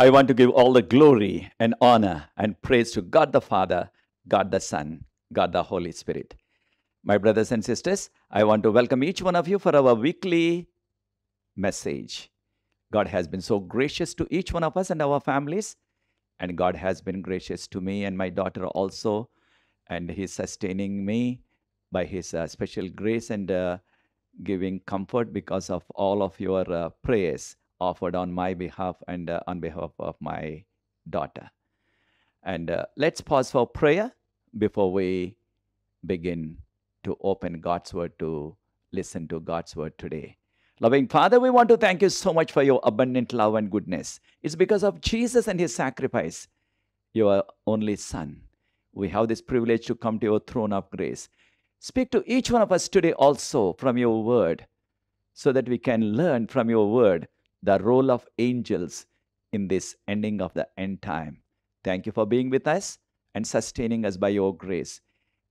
I want to give all the glory and honor and praise to God the Father, God the Son, God the Holy Spirit. My brothers and sisters, I want to welcome each one of you for our weekly message. God has been so gracious to each one of us and our families, and God has been gracious to me and my daughter also, and He's sustaining me by His uh, special grace and uh, giving comfort because of all of your uh, prayers offered on my behalf and uh, on behalf of my daughter. And uh, let's pause for prayer before we begin to open God's word to listen to God's word today. Loving Father, we want to thank you so much for your abundant love and goodness. It's because of Jesus and his sacrifice, your only Son. We have this privilege to come to your throne of grace. Speak to each one of us today also from your word so that we can learn from your word the role of angels in this ending of the end time. Thank you for being with us and sustaining us by your grace.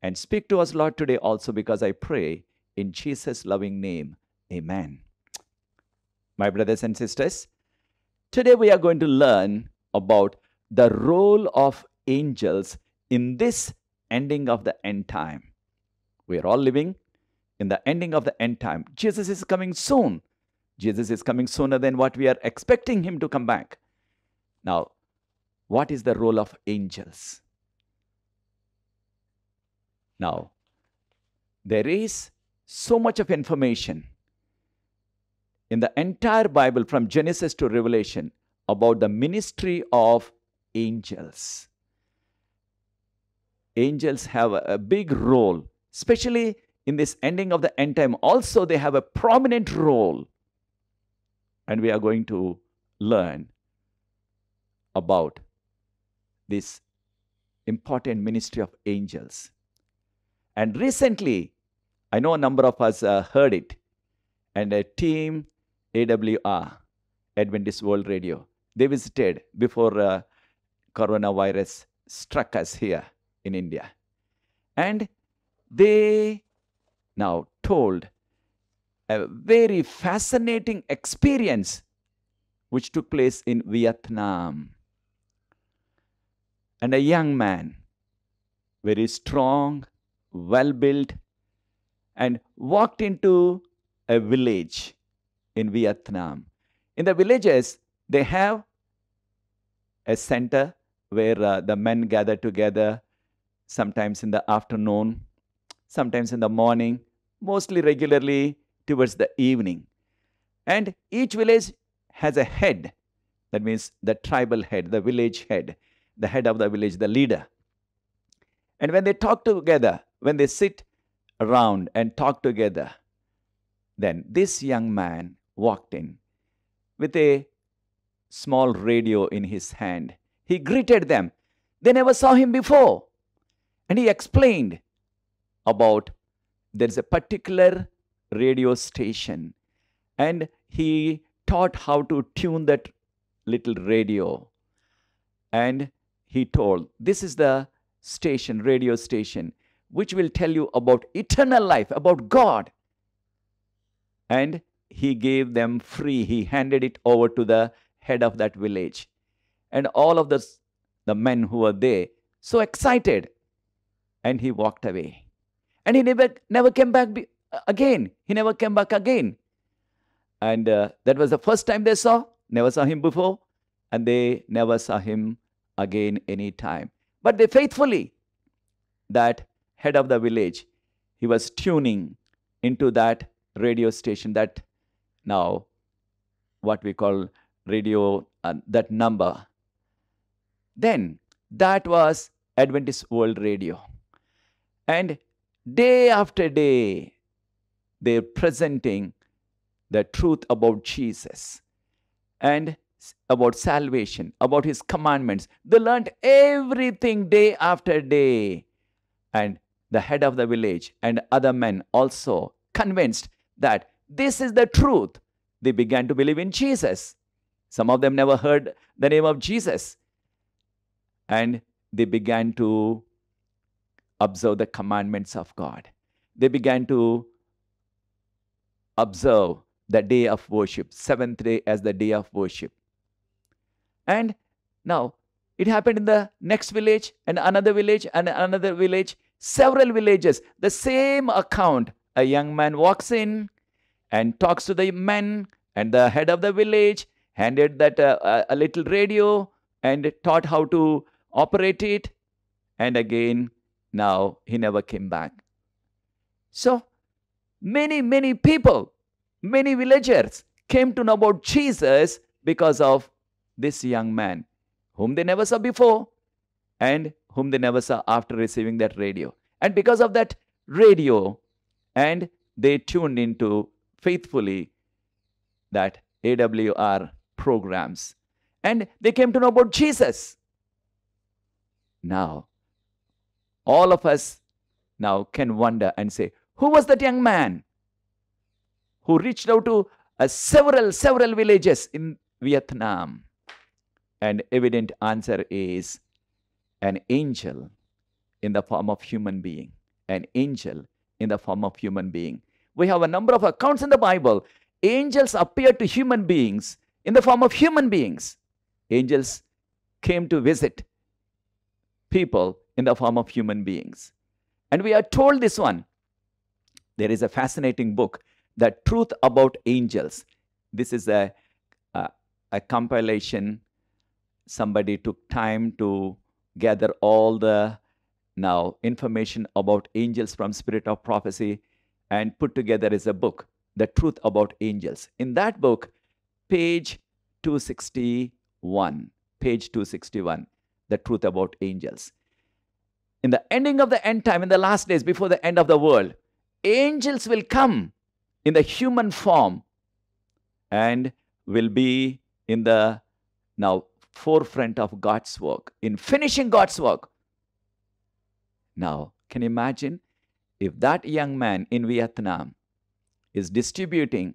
And speak to us, Lord, today also because I pray in Jesus' loving name. Amen. My brothers and sisters, today we are going to learn about the role of angels in this ending of the end time. We are all living in the ending of the end time. Jesus is coming soon. Jesus is coming sooner than what we are expecting him to come back. Now, what is the role of angels? Now, there is so much of information in the entire Bible from Genesis to Revelation about the ministry of angels. Angels have a, big role, especially in this ending of the end time. Also, they have a prominent role and we are going to learn about this important ministry of angels. And recently, I know a number of us uh, heard it, and a team AWR, Adventist World Radio, they visited before uh, coronavirus struck us here in India. And they now told a very fascinating experience which took place in Vietnam. And a young man, very strong, well built, and walked into a village in Vietnam. In the villages, they have a center where uh, the men gather together, sometimes in the afternoon, sometimes in the morning, mostly regularly towards the evening. And each village has a head. That means the tribal head, the village head, the head of the village, the leader. And when they talk together, when they sit around and talk together, then this young man walked in with a small radio in his hand. He greeted them. They never saw him before. And he explained about there's a particular radio station and he taught how to tune that little radio. And he told, This is the station, radio station, which will tell you about eternal life, about God. And he gave them free, he handed it over to the head of that village. And all of the, the men who were there, so excited. And he walked away. And he never, never came back again. He never came back again. And uh, that was the first time they saw, never saw him before, and they never saw him again any time. But they faithfully, that head of the village, he was tuning into that radio station, that now what we call radio, uh, that number. Then that was Adventist World Radio. And day after day, they're presenting the truth about Jesus and about salvation, about his commandments. They learned everything day after day. And the head of the village and other men also convinced that this is the truth. They began to believe in Jesus. Some of them never heard the name of Jesus. And they began to observe the commandments of God. They began to observe the day of worship, seventh day as the day of worship. And now it happened in the next village and another village and another village, several villages, the same account. A young man walks in and talks to the men and the head of the village, handed that uh, a little radio and taught how to operate it. And again, now he never came back. So Many, many people, many villagers came to know about Jesus because of this young man, whom they never saw before and whom they never saw after receiving that radio. And because of that radio, and they tuned into faithfully that AWR programs. And they came to know about Jesus. Now, all of us now can wonder and say, who was that young man who reached out to uh, several, several villages in Vietnam? And evident answer is an angel in the form of human being. An angel in the form of human being. We have a number of accounts in the Bible. Angels appeared to human beings in the form of human beings. Angels came to visit people in the form of human beings. And we are told this one there is a fascinating book, The Truth About Angels. This is a, a, a compilation. Somebody took time to gather all the now information about angels from Spirit of Prophecy and put together is a book, The Truth About Angels. In that book, page 261, page 261, The Truth About Angels. In the ending of the end time, in the last days, before the end of the world, angels will come in the human form and will be in the now forefront of God's work, in finishing God's work. Now, can you imagine if that young man in Vietnam is distributing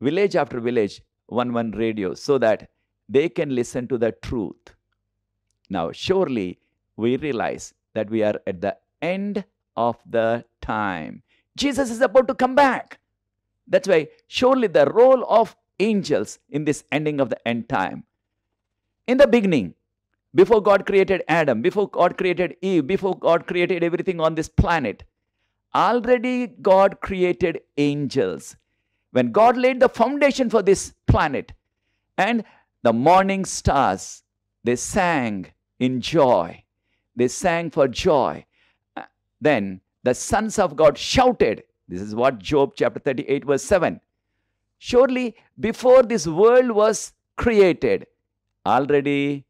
village after village 1-1 radio so that they can listen to the truth. Now, surely we realize that we are at the end of the time. Jesus is about to come back. That's why surely the role of angels in this ending of the end time. In the beginning, before God created Adam, before God created Eve, before God created everything on this planet, already God created angels. When God laid the foundation for this planet and the morning stars, they sang in joy. They sang for joy. Then the sons of God shouted. This is what Job chapter 38, verse 7. Surely before this world was created, already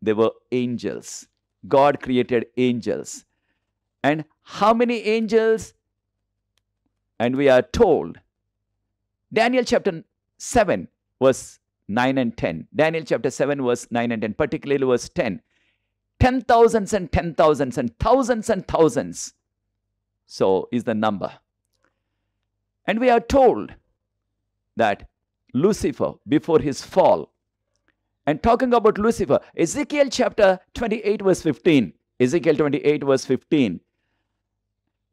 there were angels. God created angels. And how many angels? And we are told, Daniel chapter 7, verse 9 and 10. Daniel chapter 7, verse 9 and 10, particularly verse 10. Ten thousands and ten thousands and thousands and thousands so is the number. And we are told that Lucifer, before his fall, and talking about Lucifer, Ezekiel chapter 28, verse 15, Ezekiel 28, verse 15,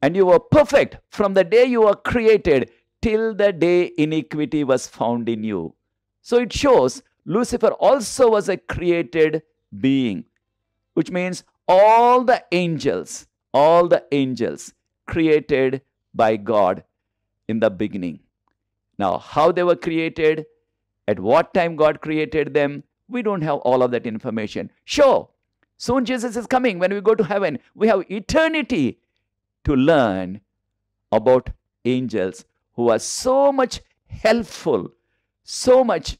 and you were perfect from the day you were created till the day iniquity was found in you. So it shows Lucifer also was a created being, which means all the angels, all the angels, created by God in the beginning. Now, how they were created, at what time God created them, we don't have all of that information. Sure, soon Jesus is coming. When we go to heaven, we have eternity to learn about angels who are so much helpful, so much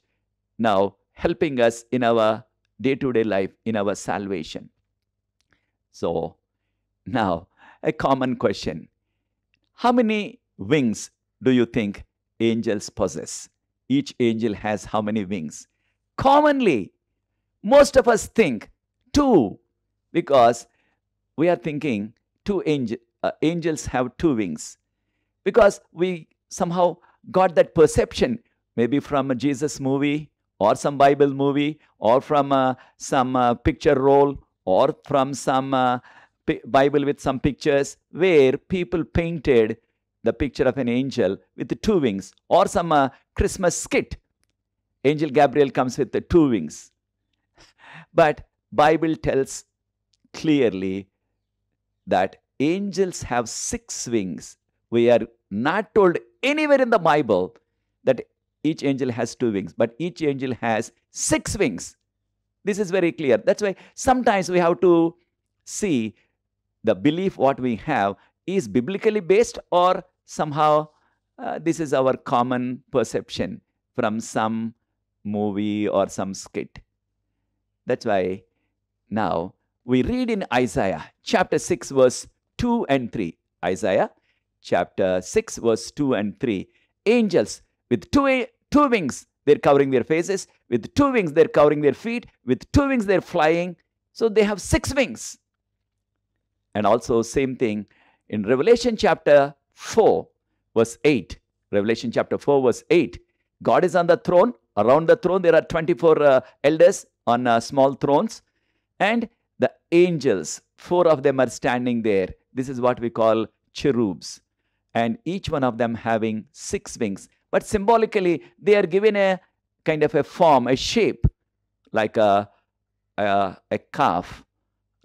now helping us in our day to day life, in our salvation. So, now a common question. How many wings do you think angels possess? Each angel has how many wings? Commonly, most of us think two because we are thinking two angel, uh, angels have two wings because we somehow got that perception maybe from a Jesus movie or some Bible movie or from uh, some uh, picture roll or from some uh, Bible with some pictures where people painted the picture of an angel with two wings or some uh, Christmas skit. Angel Gabriel comes with the two wings. But Bible tells clearly that angels have six wings. We are not told anywhere in the Bible that each angel has two wings, but each angel has six wings. This is very clear. That's why sometimes we have to see the belief what we have is biblically based or somehow uh, this is our common perception from some movie or some skit. That's why now we read in Isaiah chapter 6 verse 2 and 3. Isaiah chapter 6 verse 2 and 3. Angels with two, two wings they're covering their faces. With two wings they're covering their feet. With two wings they're flying. So they have six wings. And also same thing in Revelation chapter 4 verse 8. Revelation chapter 4 verse 8. God is on the throne. Around the throne there are 24 uh, elders on uh, small thrones. And the angels, four of them are standing there. This is what we call cherubs. And each one of them having six wings. But symbolically, they are given a kind of a form, a shape, like a, a, a calf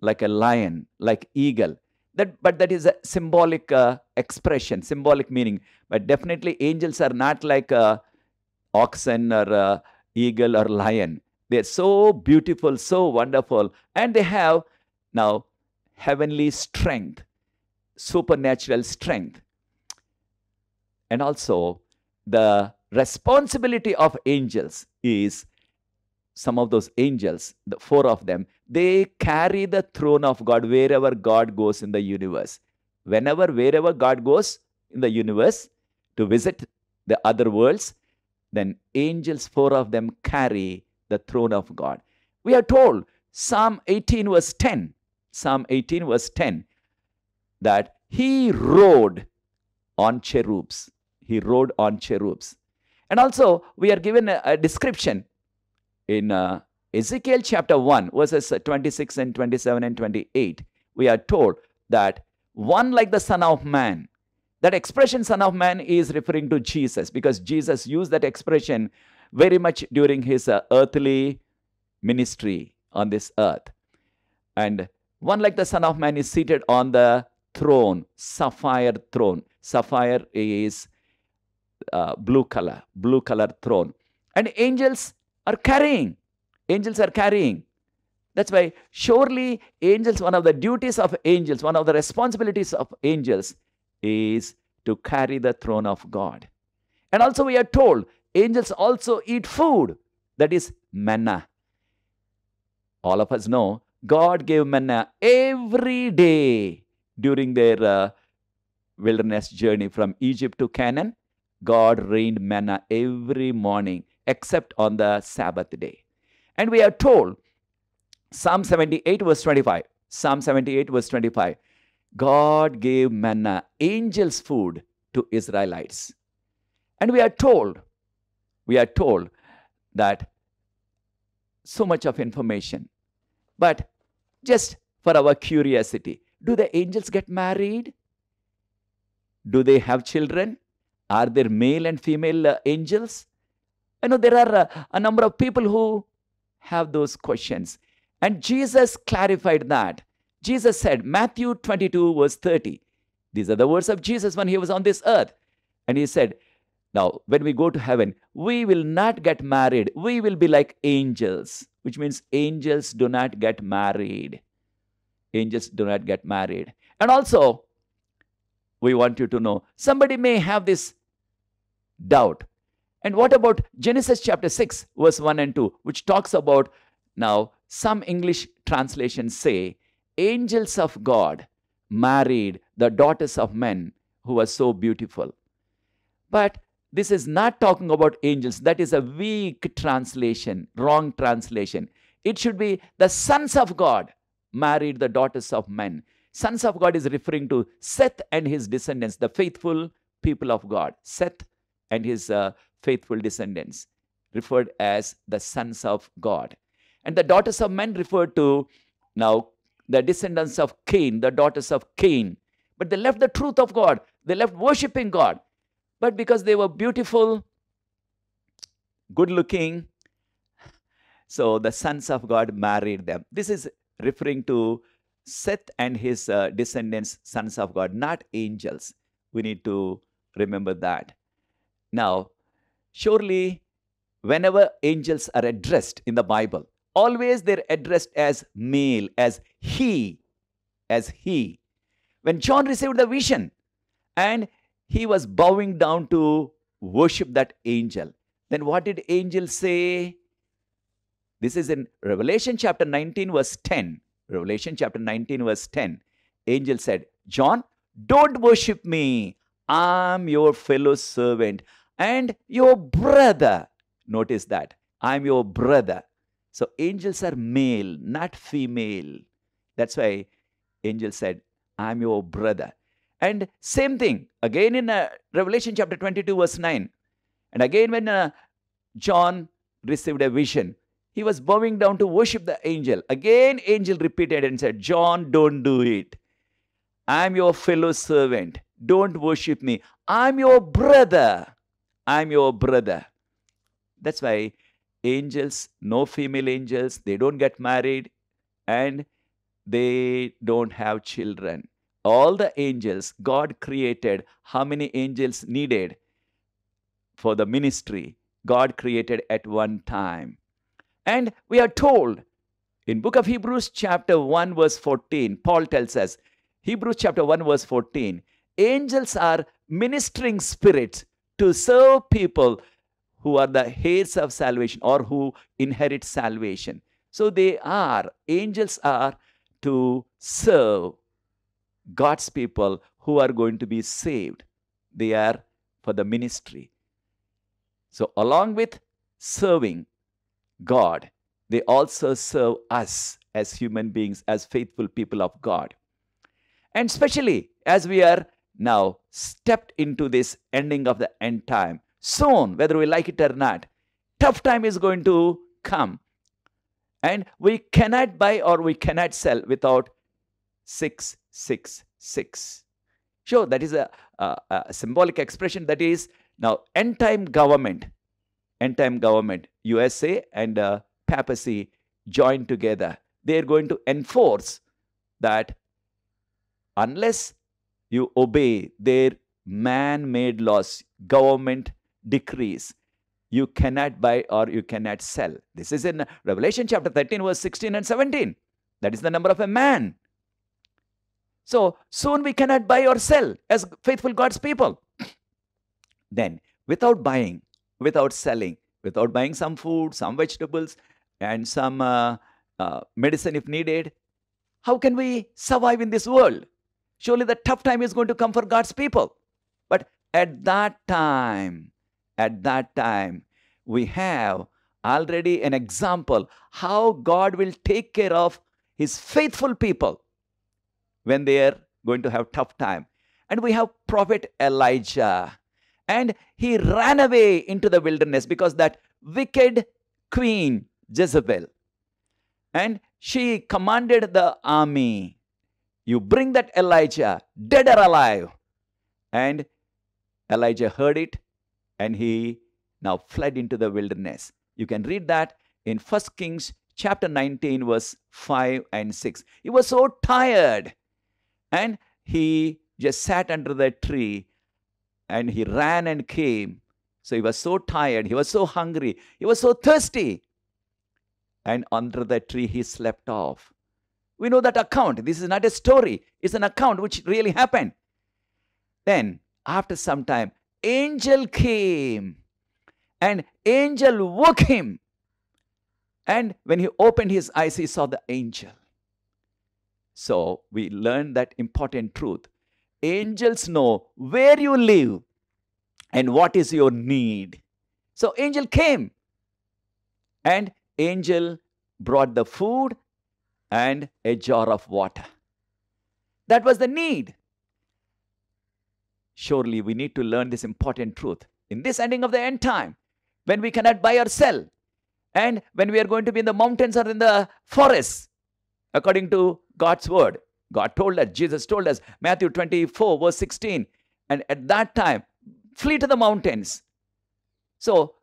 like a lion, like eagle. That, but that is a symbolic uh, expression, symbolic meaning. But definitely angels are not like uh, oxen or uh, eagle or lion. They're so beautiful, so wonderful. And they have now heavenly strength, supernatural strength. And also the responsibility of angels is some of those angels, the four of them, they carry the throne of God wherever God goes in the universe. Whenever, wherever God goes in the universe to visit the other worlds, then angels, four of them, carry the throne of God. We are told, Psalm 18, verse 10, Psalm 18, verse 10, that he rode on cherubs. He rode on cherubs. And also, we are given a, a description in uh, Ezekiel chapter 1, verses 26 and 27 and 28, we are told that one like the Son of Man, that expression Son of Man is referring to Jesus because Jesus used that expression very much during his uh, earthly ministry on this earth. And one like the Son of Man is seated on the throne, sapphire throne. Sapphire is uh, blue color, blue color throne. And angels are carrying. Angels are carrying. That's why surely angels, one of the duties of angels, one of the responsibilities of angels is to carry the throne of God. And also we are told angels also eat food that is manna. All of us know God gave manna every day during their uh, wilderness journey from Egypt to Canaan. God rained manna every morning except on the Sabbath day. And we are told, Psalm 78, verse 25, Psalm 78, verse 25, God gave manna, angels' food, to Israelites. And we are told, we are told that so much of information. But just for our curiosity, do the angels get married? Do they have children? Are there male and female uh, angels? I know there are uh, a number of people who have those questions. And Jesus clarified that. Jesus said, Matthew 22, verse 30. These are the words of Jesus when he was on this earth. And he said, Now, when we go to heaven, we will not get married. We will be like angels, which means angels do not get married. Angels do not get married. And also, we want you to know somebody may have this doubt and what about Genesis chapter 6, verse 1 and 2, which talks about now some English translations say, angels of God married the daughters of men who were so beautiful. But this is not talking about angels. That is a weak translation, wrong translation. It should be the sons of God married the daughters of men. Sons of God is referring to Seth and his descendants, the faithful people of God. Seth and his uh, faithful descendants, referred as the sons of God. And the daughters of men referred to now the descendants of Cain, the daughters of Cain. But they left the truth of God. They left worshiping God. But because they were beautiful, good looking, so the sons of God married them. This is referring to Seth and his uh, descendants, sons of God, not angels. We need to remember that. Now, Surely, whenever angels are addressed in the Bible, always they're addressed as male, as he, as he. When John received the vision and he was bowing down to worship that angel, then what did angel say? This is in Revelation chapter 19, verse 10. Revelation chapter 19, verse 10. Angel said, John, don't worship me. I'm your fellow servant and your brother. Notice that. I'm your brother. So angels are male, not female. That's why angel said, I'm your brother. And same thing, again in uh, Revelation chapter 22, verse 9. And again, when uh, John received a vision, he was bowing down to worship the angel. Again, angel repeated and said, John, don't do it. I'm your fellow servant. Don't worship me. I'm your brother. I'm your brother. That's why angels, no female angels, they don't get married and they don't have children. All the angels God created, how many angels needed for the ministry God created at one time. And we are told in book of Hebrews chapter 1 verse 14, Paul tells us, Hebrews chapter 1 verse 14, angels are ministering spirits to serve people who are the heirs of salvation or who inherit salvation. So they are, angels are to serve God's people who are going to be saved. They are for the ministry. So, along with serving God, they also serve us as human beings, as faithful people of God. And especially as we are now stepped into this ending of the end time. Soon, whether we like it or not, tough time is going to come. And we cannot buy or we cannot sell without 666. Sure, that is a, a, a symbolic expression that is now end time government, end time government, USA and uh, papacy joined together. They are going to enforce that unless you obey their man made laws, government decrees. You cannot buy or you cannot sell. This is in Revelation chapter 13, verse 16 and 17. That is the number of a man. So soon we cannot buy or sell as faithful God's people. then, without buying, without selling, without buying some food, some vegetables, and some uh, uh, medicine if needed, how can we survive in this world? Surely the tough time is going to come for God's people. But at that time, at that time, we have already an example how God will take care of his faithful people when they are going to have tough time. And we have prophet Elijah. And he ran away into the wilderness because that wicked queen Jezebel. And she commanded the army you bring that Elijah, dead or alive. And Elijah heard it and he now fled into the wilderness. You can read that in 1 Kings chapter 19, verse 5 and 6. He was so tired and he just sat under the tree and he ran and came. So he was so tired, he was so hungry, he was so thirsty. And under the tree he slept off. We know that account. This is not a story, it's an account which really happened. Then, after some time, angel came and angel woke him. And when he opened his eyes, he saw the angel. So we learn that important truth. Angels know where you live and what is your need. So angel came and angel brought the food and a jar of water. That was the need. Surely we need to learn this important truth in this ending of the end time when we cannot buy or sell and when we are going to be in the mountains or in the forests according to God's word. God told us, Jesus told us, Matthew 24, verse 16, and at that time, flee to the mountains. So,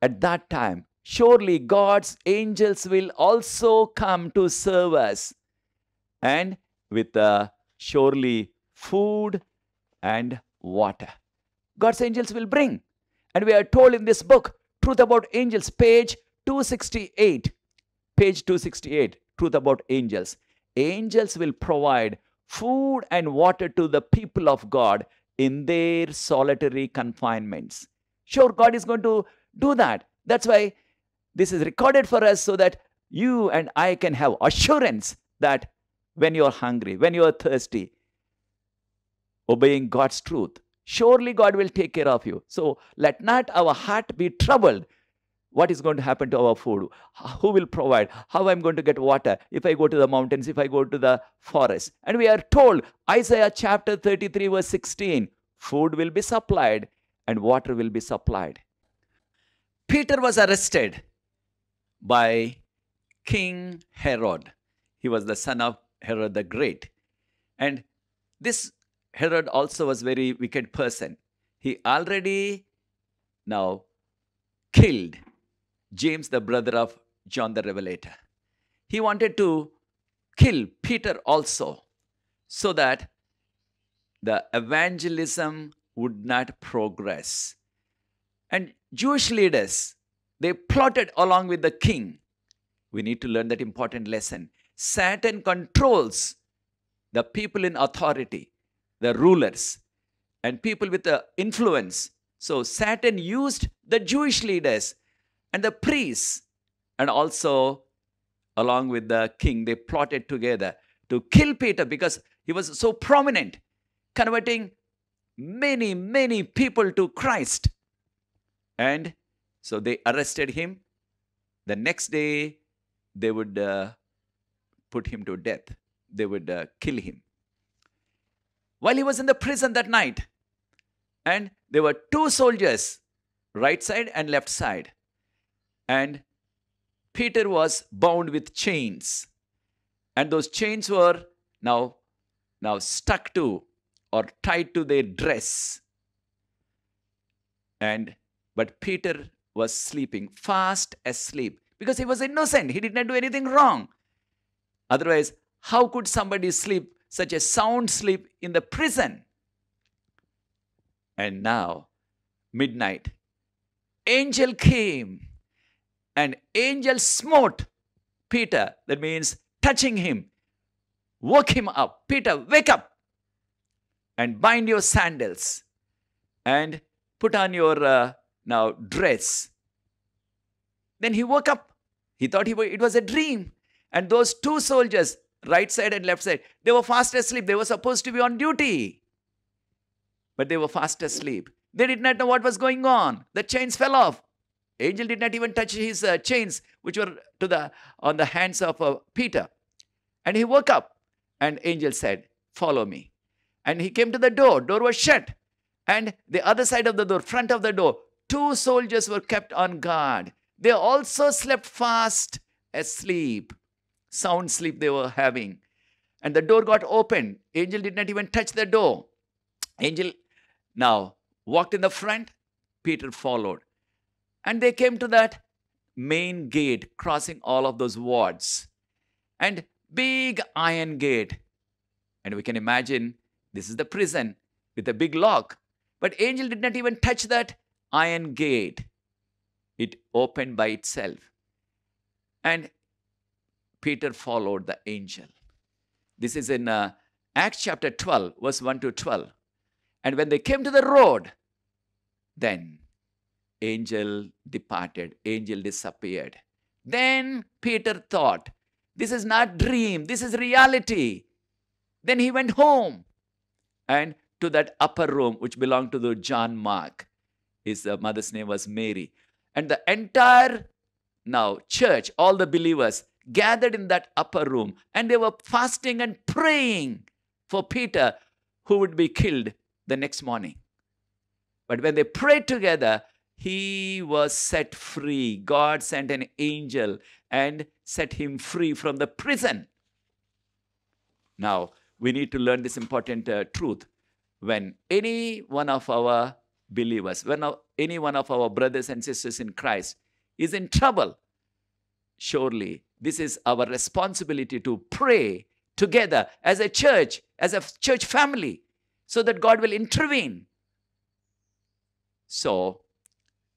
at that time, surely God's angels will also come to serve us. And with uh, surely food and water. God's angels will bring. And we are told in this book, Truth About Angels, page 268. Page 268, Truth About Angels. Angels will provide food and water to the people of God in their solitary confinements. Sure, God is going to do that. That's why this is recorded for us so that you and I can have assurance that when you are hungry, when you are thirsty, obeying God's truth, surely God will take care of you. So let not our heart be troubled. What is going to happen to our food? Who will provide? How I'm going to get water if I go to the mountains, if I go to the forest? And we are told, Isaiah chapter 33, verse 16, food will be supplied and water will be supplied. Peter was arrested by King Herod. He was the son of Herod the Great. And this Herod also was very wicked person. He already now killed James, the brother of John the Revelator. He wanted to kill Peter also so that the evangelism would not progress. And Jewish leaders they plotted along with the king. We need to learn that important lesson. Satan controls the people in authority, the rulers, and people with the influence. So Satan used the Jewish leaders and the priests, and also along with the king, they plotted together to kill Peter because he was so prominent, converting many, many people to Christ. And so they arrested him. The next day, they would uh, put him to death, they would uh, kill him. While he was in the prison that night, and there were two soldiers, right side and left side. And Peter was bound with chains. And those chains were now, now stuck to or tied to their dress. And but Peter was sleeping, fast asleep, because he was innocent. He did not do anything wrong. Otherwise, how could somebody sleep such a sound sleep in the prison? And now, midnight, angel came and angel smote Peter. That means touching him, woke him up. Peter, wake up and bind your sandals and put on your uh, now dress. Then he woke up. He thought he, it was a dream. And those two soldiers, right side and left side, they were fast asleep. They were supposed to be on duty. But they were fast asleep. They did not know what was going on. The chains fell off. Angel did not even touch his uh, chains, which were to the on the hands of uh, Peter. And he woke up, and angel said, "Follow me." And he came to the door. Door was shut, and the other side of the door, front of the door, Two soldiers were kept on guard. They also slept fast asleep. Sound sleep they were having. And the door got open. Angel did not even touch the door. Angel now walked in the front. Peter followed. And they came to that main gate, crossing all of those wards. And big iron gate. And we can imagine this is the prison with a big lock. But angel did not even touch that iron gate. It opened by itself. And Peter followed the angel. This is in uh, Acts chapter 12, verse 1 to 12. And when they came to the road, then angel departed, angel disappeared. Then Peter thought, this is not dream, this is reality. Then he went home and to that upper room which belonged to the John Mark. His uh, mother's name was Mary. And the entire now church, all the believers gathered in that upper room and they were fasting and praying for Peter, who would be killed the next morning. But when they prayed together, he was set free. God sent an angel and set him free from the prison. Now, we need to learn this important uh, truth. When any one of our believers. When any one of our brothers and sisters in Christ is in trouble, surely this is our responsibility to pray together as a church, as a church family, so that God will intervene. So,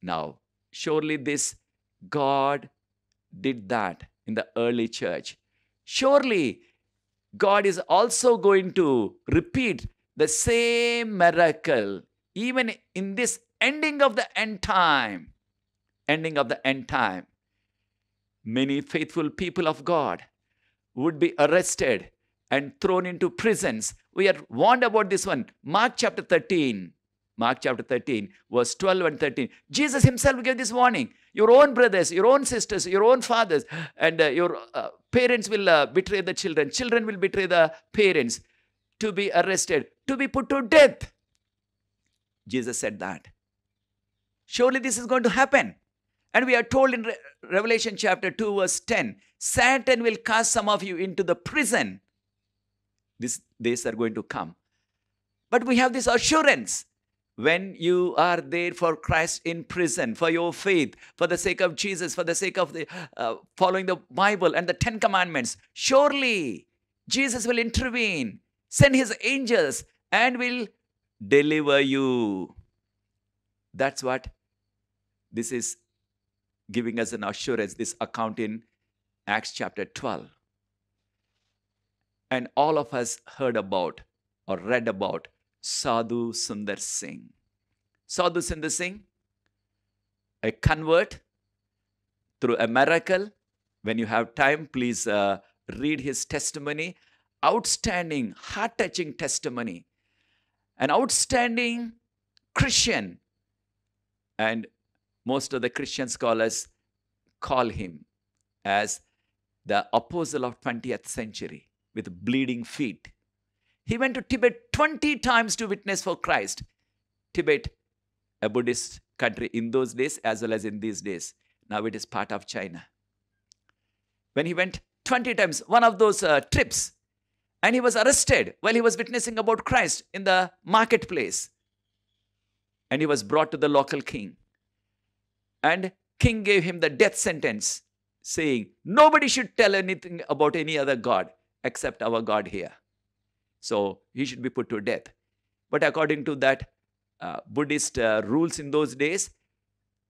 now, surely this God did that in the early church. Surely, God is also going to repeat the same miracle even in this ending of the end time, ending of the end time, many faithful people of God would be arrested and thrown into prisons. We are warned about this one. Mark chapter 13. Mark chapter 13, verse 12 and 13. Jesus himself gave this warning. Your own brothers, your own sisters, your own fathers, and uh, your uh, parents will uh, betray the children. Children will betray the parents to be arrested, to be put to death. Jesus said that. Surely this is going to happen. And we are told in Re Revelation chapter 2, verse 10 Satan will cast some of you into the prison. These days are going to come. But we have this assurance when you are there for Christ in prison, for your faith, for the sake of Jesus, for the sake of the, uh, following the Bible and the Ten Commandments, surely Jesus will intervene, send his angels, and will deliver you. That's what this is giving us an assurance, this account in Acts chapter 12. And all of us heard about or read about Sadhu Sundar Singh. Sadhu Sundar Singh, a convert through a miracle. When you have time, please uh, read his testimony. Outstanding, heart touching testimony an outstanding Christian. And most of the Christian scholars call him as the apostle of 20th century with bleeding feet. He went to Tibet 20 times to witness for Christ. Tibet, a Buddhist country in those days as well as in these days. Now it is part of China. When he went 20 times, one of those uh, trips, and he was arrested while he was witnessing about Christ in the marketplace. And he was brought to the local king. And king gave him the death sentence, saying, Nobody should tell anything about any other God except our God here. So he should be put to death. But according to that uh, Buddhist uh, rules in those days,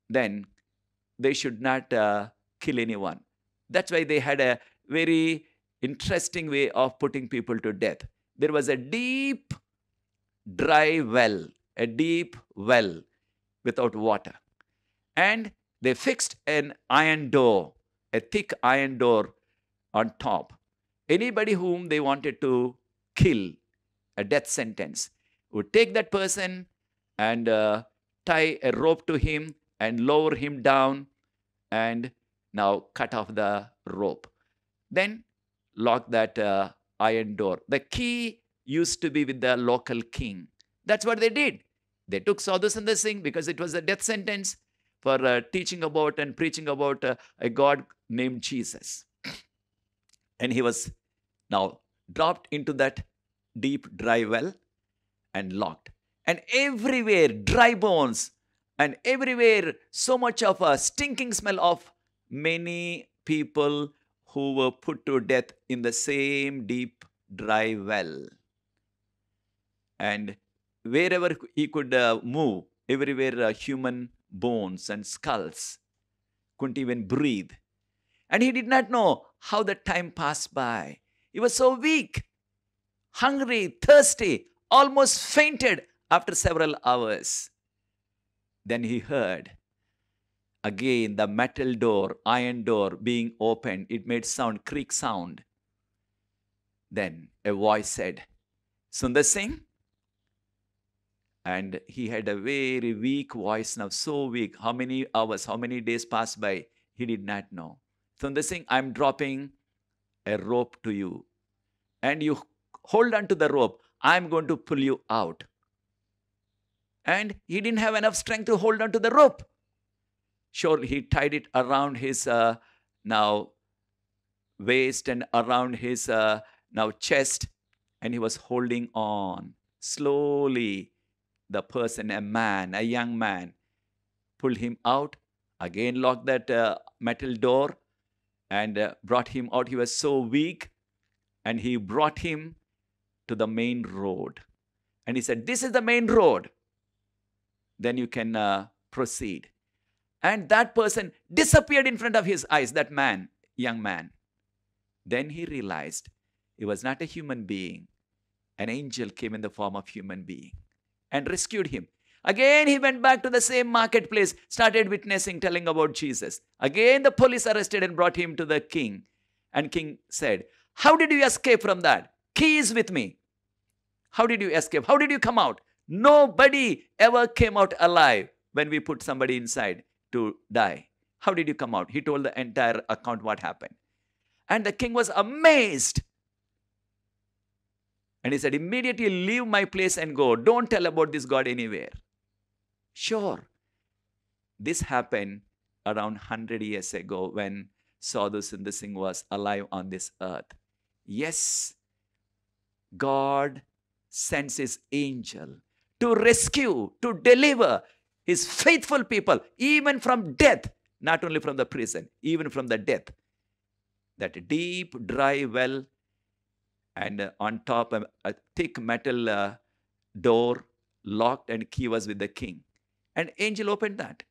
then they should not uh, kill anyone. That's why they had a very interesting way of putting people to death. There was a deep, dry well, a deep well without water. And they fixed an iron door, a thick iron door on top. Anybody whom they wanted to kill, a death sentence, would take that person and uh, tie a rope to him and lower him down and now cut off the rope. Then lock that uh, iron door. The key used to be with the local king. That's what they did. They took Sadhu and the Singh because it was a death sentence for uh, teaching about and preaching about uh, a God named Jesus. and he was now dropped into that deep, dry well and locked. And everywhere, dry bones, and everywhere, so much of a stinking smell of many people who were put to death in the same deep, dry well. And wherever he could uh, move, everywhere uh, human bones and skulls couldn't even breathe. And he did not know how the time passed by. He was so weak, hungry, thirsty, almost fainted after several hours. Then he heard Again, the metal door, iron door being opened, it made sound, creak sound. Then a voice said, Sundar Singh? And he had a very weak voice now, so weak. How many hours, how many days passed by? He did not know. Sundar Singh, I'm dropping a rope to you. And you hold on to the rope. I'm going to pull you out. And he didn't have enough strength to hold on to the rope surely he tied it around his uh, now waist and around his uh, now chest, and he was holding on. Slowly, the person, a man, a young man, pulled him out, again locked that uh, metal door, and uh, brought him out. He was so weak, and he brought him to the main road. And he said, This is the main road. Then you can uh, proceed. And that person disappeared in front of his eyes, that man, young man. Then he realized he was not a human being. An angel came in the form of human being and rescued him. Again, he went back to the same marketplace, started witnessing, telling about Jesus. Again, the police arrested and brought him to the king. And king said, how did you escape from that? Keys is with me. How did you escape? How did you come out? Nobody ever came out alive when we put somebody inside to die. How did you come out? He told the entire account what happened. And the king was amazed. And he said, Immediately leave my place and go. Don't tell about this God anywhere. Sure. This happened around 100 years ago when Sadhu Sindh Singh was alive on this earth. Yes, God sends his angel to rescue, to deliver, his faithful people, even from death, not only from the prison, even from the death. That deep, dry well, and uh, on top, a, a uh, thick metal uh, door locked and key was with the king. And angel opened that.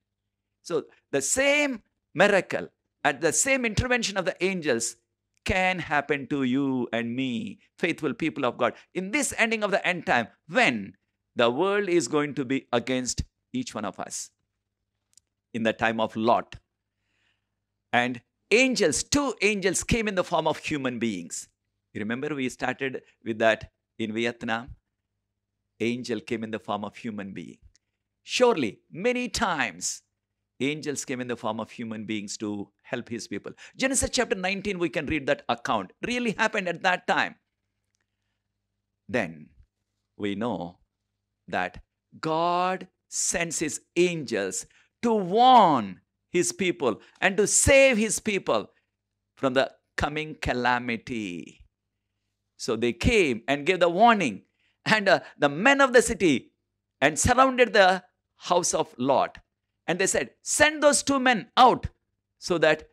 So the same miracle at the same intervention of the angels can happen to you and me, faithful people of God, in this ending of the end time, when the world is going to be against each one of us in the time of Lot. And angels, two angels came in the form of human beings. You remember we started with that in Vietnam? Angel came in the form of human being. Surely, many times, angels came in the form of human beings to help his people. Genesis chapter 19, we can read that account. Really happened at that time. Then we know that God sends his angels to warn his people and to save his people from the coming calamity. So they came and gave the warning, and uh, the men of the city and surrounded the house of Lot. And they said, Send those two men out so that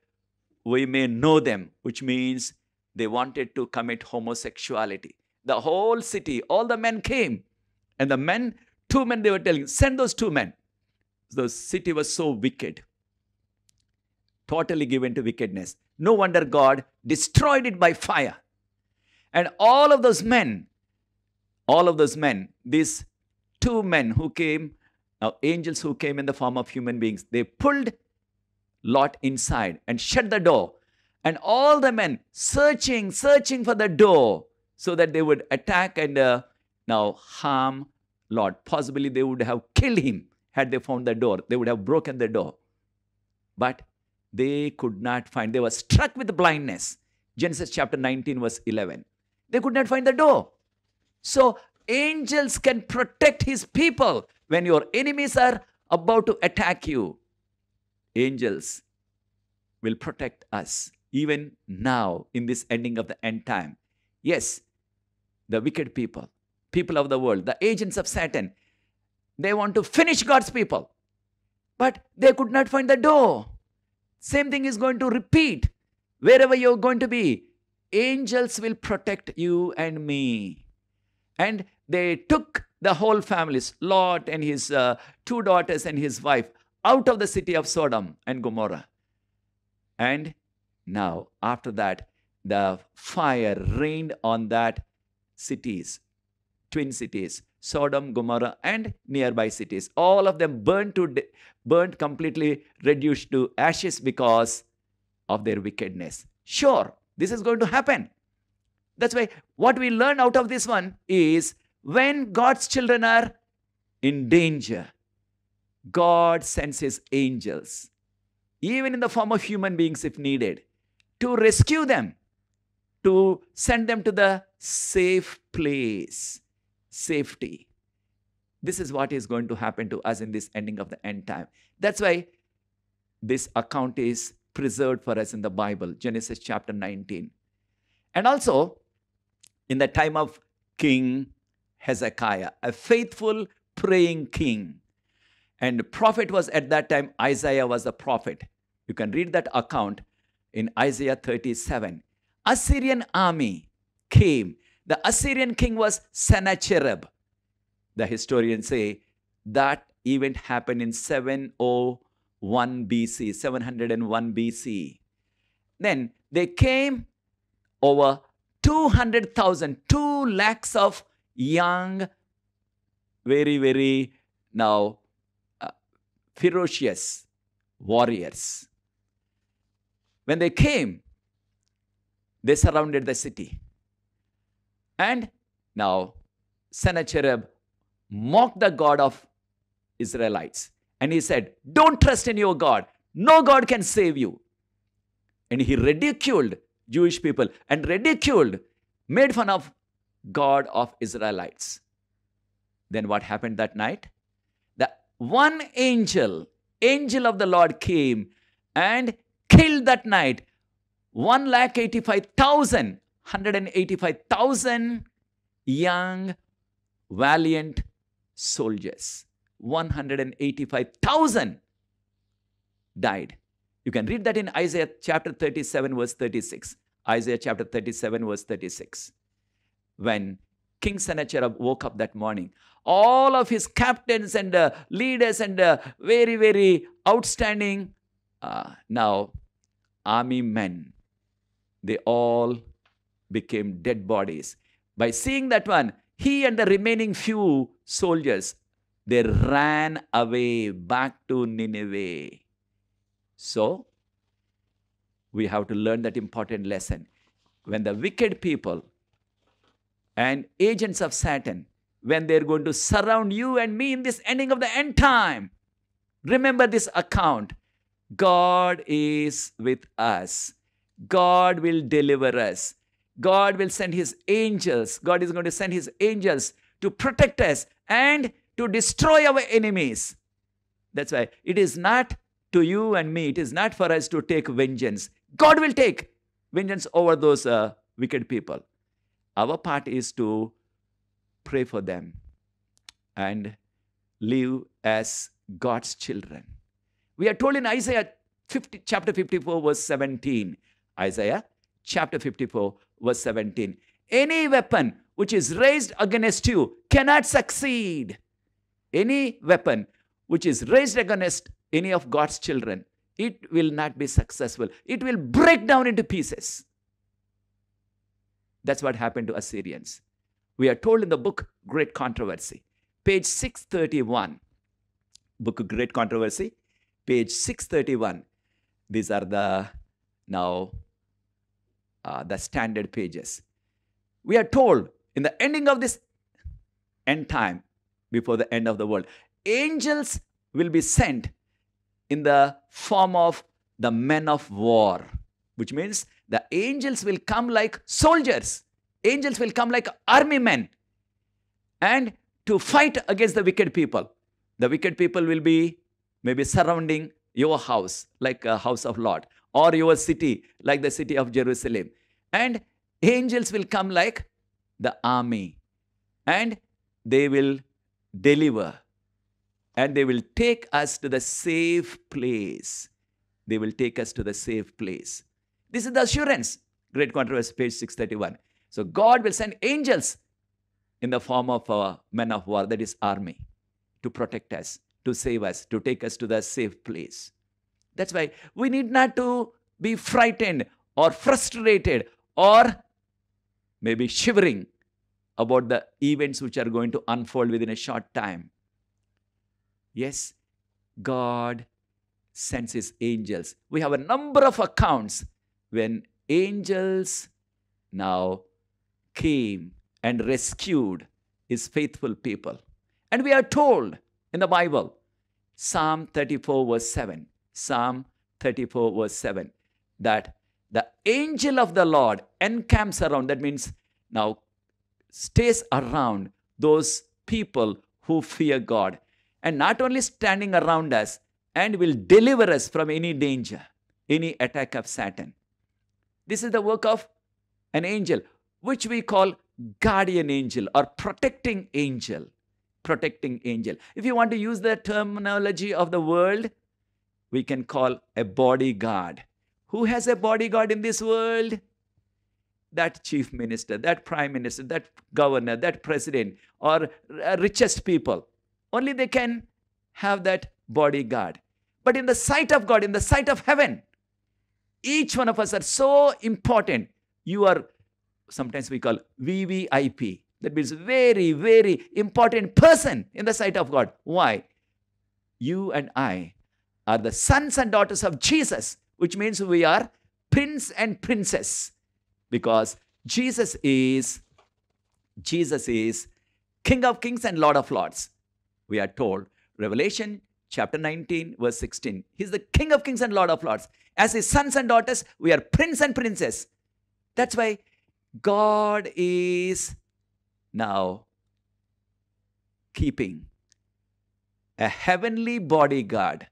we may know them, which means they wanted to commit homosexuality. The whole city, all the men came, and the men two men they were telling, send those two men. The city was so wicked, totally given to wickedness. No wonder God destroyed it by fire. And all of those men, all of those men, these two men who came, now uh, angels who came in the form of human beings, they pulled Lot inside and shut the door. And all the men searching, searching for the door so that they would attack and uh, now harm Lord. Possibly they would have killed him had they found the door. They would have broken the door. But they could not find. They were struck with blindness. Genesis chapter 19, verse 11. They could not find the door. So angels can protect his people when your enemies are about to attack you. Angels will protect us even now in this ending of the end time. Yes, the wicked people, people of the world, the agents of Satan. They want to finish God's people, but they could not find the door. Same thing is going to repeat wherever you're going to be. Angels will protect you and me. And they took the whole families, Lot and his uh, two daughters and his wife, out of the city of Sodom and Gomorrah. And now, after that, the fire rained on that cities twin cities, Sodom, Gomorrah, and nearby cities. All of them burned to de- burned completely, reduced to ashes because of their wickedness. Sure, this is going to happen. That's why what we learn out of this one is when God's children are in danger, God sends his angels, even in the form of human beings if needed, to rescue them, to send them to the safe place safety. This is what is going to happen to us in this ending of the end time. That's why this account is preserved for us in the Bible, Genesis chapter 19. And also, in the time of King Hezekiah, a faithful praying king. And prophet was at that time, Isaiah was a prophet. You can read that account in Isaiah 37. Assyrian army came the Assyrian king was Sennacherib. The historians say that event happened in 701 BC, 701 BC. Then they came over 200,000, 2 lakhs of young, very, very now uh, ferocious warriors. When they came, they surrounded the city. And now Sennacherib mocked the God of Israelites. And he said, Don't trust in your God. No God can save you. And he ridiculed Jewish people and ridiculed, made fun of God of Israelites. Then what happened that night? The one angel, angel of the Lord came and killed that night 1,85,000 185,000 young, valiant soldiers. 185,000 died. You can read that in Isaiah chapter 37, verse 36. Isaiah chapter 37, verse 36. When King Sennacherib woke up that morning, all of his captains and uh, leaders and uh, very, very outstanding uh, now army men, they all became dead bodies. By seeing that one, he and the remaining few soldiers, they ran away back to Nineveh. So, we have to learn that important lesson. When the wicked people and agents of Satan, when they're going to surround you and me in this ending of the end time, remember this account. God is with us. God will deliver us. God will send his angels. God is going to send his angels to protect us and to destroy our enemies. That's why it is not to you and me, it is not for us to take vengeance. God will take vengeance over those uh, wicked people. Our part is to pray for them and live as God's children. We are told in Isaiah 50, chapter 54, verse 17, Isaiah chapter 54, verse 17. Any weapon which is raised against you cannot succeed. Any weapon which is raised against any of God's children, it will not be successful. It will break down into pieces. That's what happened to Assyrians. We are told in the book Great Controversy, page 631. Book Great Controversy, page 631. These are the now uh, the standard pages. We are told in the ending of this end time, before the end of the world, angels will be sent in the form of the men of war, which means the angels will come like soldiers. Angels will come like army men and to fight against the wicked people. The wicked people will be maybe surrounding your house, like a uh, house of Lord or your city, like the city of Jerusalem. And angels will come like the army, and they will deliver, and they will take us to the safe place. They will take us to the safe place. This is the assurance. Great Controversy, page 631. So God will send angels in the form of a uh, men of war, that is army, to protect us, to save us, to take us to the safe place. That's why we need not to be frightened or frustrated or maybe shivering about the events which are going to unfold within a short time. Yes, God sends his angels. We have a number of accounts when angels now came and rescued his faithful people. And we are told in the Bible, Psalm 34, verse 7, Psalm 34, verse 7, that the angel of the Lord encamps around, that means now stays around those people who fear God. And not only standing around us, and will deliver us from any danger, any attack of Satan. This is the work of an angel, which we call guardian angel or protecting angel. Protecting angel. If you want to use the terminology of the world, we can call a bodyguard. Who has a bodyguard in this world? That chief minister, that prime minister, that governor, that president, or uh, richest people. Only they can have that bodyguard. But in the sight of God, in the sight of heaven, each one of us are so important. You are, sometimes we call VVIP. That means very, very important person in the sight of God. Why? You and I are the sons and daughters of Jesus, which means we are prince and princess because Jesus is Jesus is King of kings and Lord of lords. We are told Revelation chapter 19 verse 16. He's the King of kings and Lord of lords. As his sons and daughters, we are prince and princess. That's why God is now keeping a heavenly bodyguard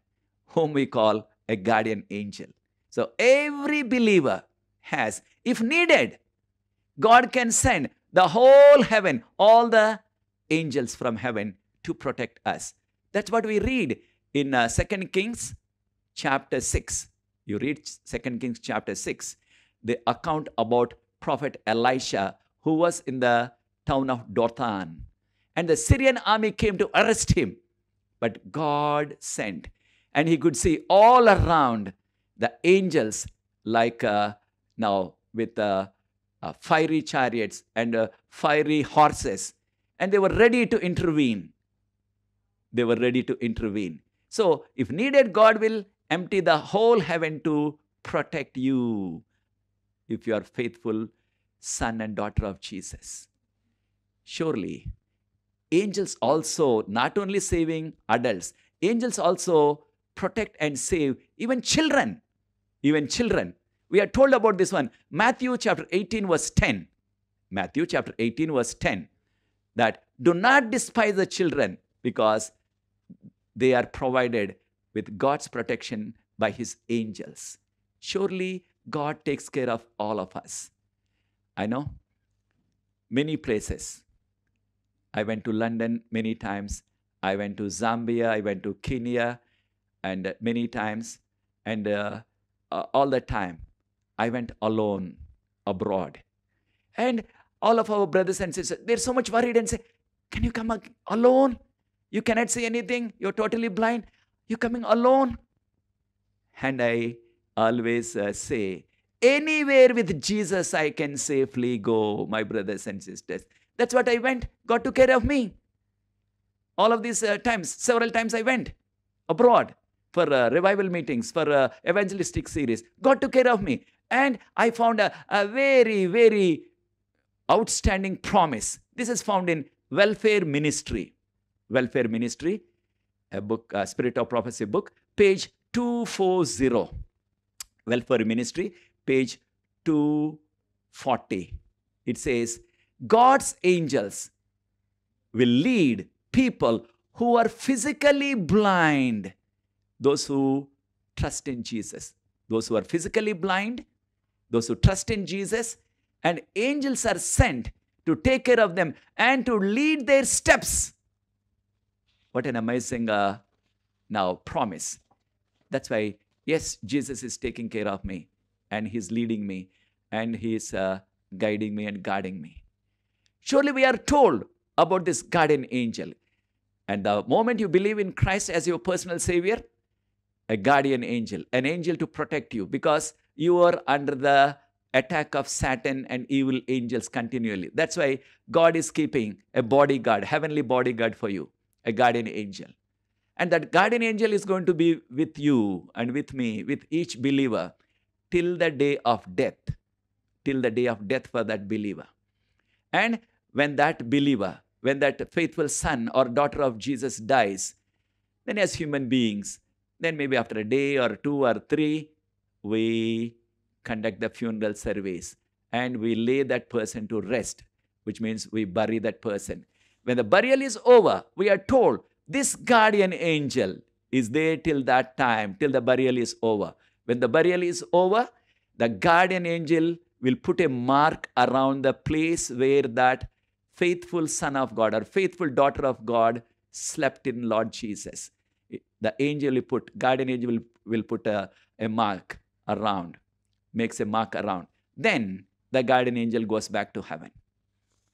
whom we call a guardian angel. So every believer has, if needed, God can send the whole heaven, all the angels from heaven to protect us. That's what we read in uh, 2 Kings chapter 6. You read 2 Kings chapter 6, the account about prophet Elisha who was in the town of Dothan. And the Syrian army came to arrest him. But God sent and he could see all around the angels like uh, now with uh, uh, fiery chariots and uh, fiery horses and they were ready to intervene they were ready to intervene so if needed god will empty the whole heaven to protect you if you are faithful son and daughter of jesus surely angels also not only saving adults angels also protect and save even children. Even children. We are told about this one. Matthew chapter 18 verse 10. Matthew chapter 18 verse 10. That do not despise the children because they are provided with God's protection by his angels. Surely God takes care of all of us. I know many places. I went to London many times. I went to Zambia. I went to Kenya and many times and uh, uh, all the time i went alone abroad and all of our brothers and sisters they're so much worried and say can you come alone you cannot see anything you're totally blind you're coming alone and i always uh, say anywhere with jesus i can safely go my brothers and sisters that's what i went god took care of me all of these uh, times several times i went abroad for uh, revival meetings, for uh, evangelistic series. God took care of me. And I found a, a very, very outstanding promise. This is found in Welfare Ministry. Welfare Ministry, a book, a Spirit of Prophecy book, page 240. Welfare Ministry, page 240. It says, God's angels will lead people who are physically blind those who trust in Jesus. Those who are physically blind, those who trust in Jesus, and angels are sent to take care of them and to lead their steps. What an amazing uh, now promise. That's why, yes, Jesus is taking care of me and he's leading me and he's uh, guiding me and guarding me. Surely we are told about this guardian angel. And the moment you believe in Christ as your personal savior, a guardian angel, an angel to protect you because you are under the attack of Satan and evil angels continually. That's why God is keeping a bodyguard, heavenly bodyguard for you, a guardian angel. And that guardian angel is going to be with you and with me, with each believer, till the day of death, till the day of death for that believer. And when that believer, when that faithful son or daughter of Jesus dies, then as human beings, then maybe after a day or two or three, we conduct the funeral service and we lay that person to rest, which means we bury that person. When the burial is over, we are told this guardian angel is there till that time, till the burial is over. When the burial is over, the guardian angel will put a mark around the place where that faithful son of God or faithful daughter of God slept in Lord Jesus the angel will put, guardian angel will, will put a, a mark around, makes a mark around. Then the guardian angel goes back to heaven.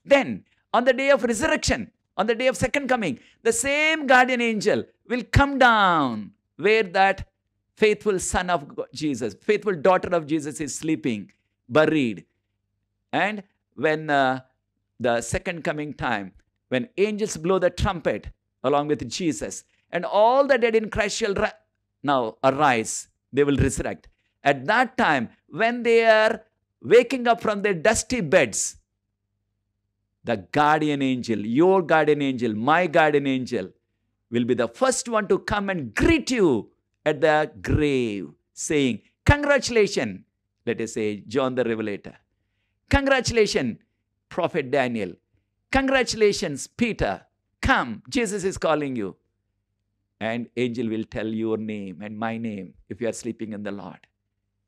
Then on the day of resurrection, on the day of second coming, the same guardian angel will come down where that faithful son of Jesus, faithful daughter of Jesus is sleeping, buried. And when uh, the second coming time, when angels blow the trumpet along with Jesus, and all the dead in Christ shall now arise. They will resurrect. At that time, when they are waking up from their dusty beds, the guardian angel, your guardian angel, my guardian angel, will be the first one to come and greet you at the grave, saying, Congratulations, let us say, John the Revelator. Congratulations, Prophet Daniel. Congratulations, Peter. Come, Jesus is calling you and angel will tell your name and my name if you are sleeping in the Lord.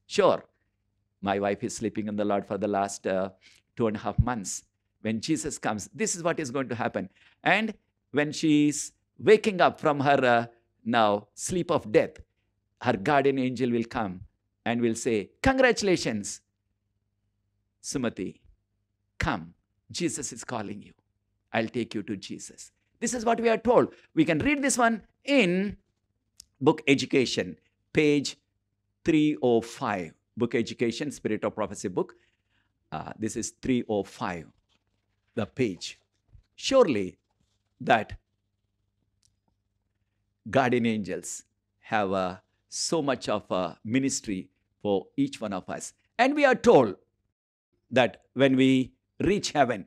Sure, my wife is sleeping in the Lord for the last uh, two and a half months. When Jesus comes, this is what is going to happen. And when she is waking up from her uh, now sleep of death, her guardian angel will come and will say, Congratulations, Sumati, come. Jesus is calling you. I'll take you to Jesus. This is what we are told. We can read this one in book education, page 305, book education, Spirit of Prophecy book. Uh, this is 305, the page. Surely that guardian angels have uh, so much of a uh, ministry for each one of us. And we are told that when we reach heaven,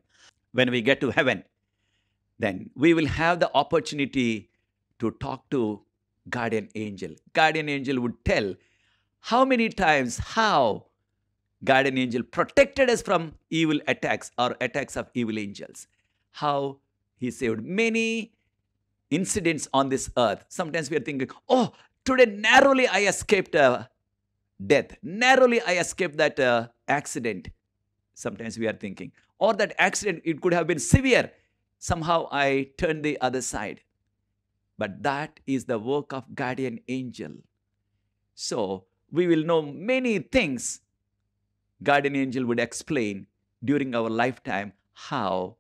when we get to heaven, then we will have the opportunity to talk to guardian angel. Guardian angel would tell how many times, how guardian angel protected us from evil attacks or attacks of evil angels. How he saved many incidents on this earth. Sometimes we are thinking, oh, today narrowly I escaped uh, death. Narrowly I escaped that uh, accident. Sometimes we are thinking, or that accident, it could have been severe. Somehow I turned the other side. But that is the work of guardian angel. So we will know many things guardian angel would explain during our lifetime how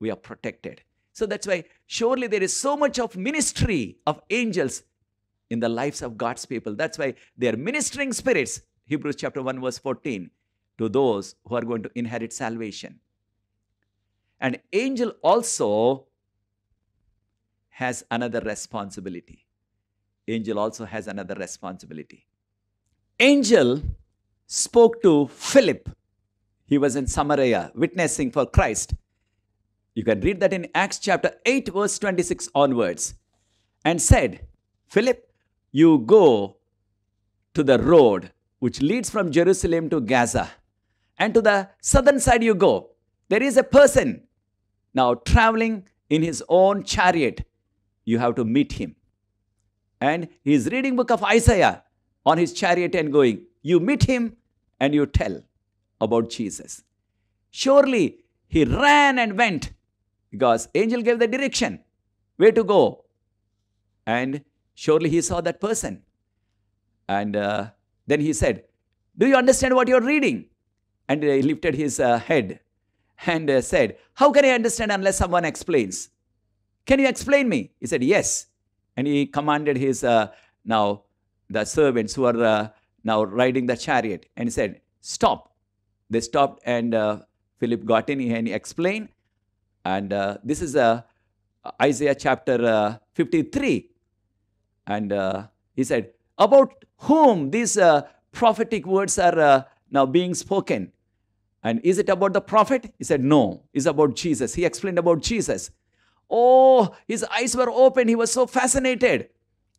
we are protected. So that's why surely there is so much of ministry of angels in the lives of God's people. That's why they are ministering spirits, Hebrews chapter 1 verse 14, to those who are going to inherit salvation. And angel also has another responsibility. Angel also has another responsibility. Angel spoke to Philip. He was in Samaria witnessing for Christ. You can read that in Acts chapter 8, verse 26 onwards. And said, Philip, you go to the road which leads from Jerusalem to Gaza. And to the southern side you go. There is a person now traveling in his own chariot you have to meet him. And he's reading book of Isaiah on his chariot and going, you meet him and you tell about Jesus. Surely he ran and went because angel gave the direction where to go. And surely he saw that person. And uh, then he said, do you understand what you're reading? And he lifted his uh, head and uh, said, how can I understand unless someone explains? Can you explain me? He said, Yes. And he commanded his uh, now the servants who are uh, now riding the chariot and he said, Stop. They stopped, and uh, Philip got in and he uh, explained. And this is uh, Isaiah chapter uh, 53. And he said, About whom these prophetic words are now being spoken? And is it about the prophet? He said, No, it's about Jesus. He explained about Jesus. Oh, his eyes were open. He was so fascinated.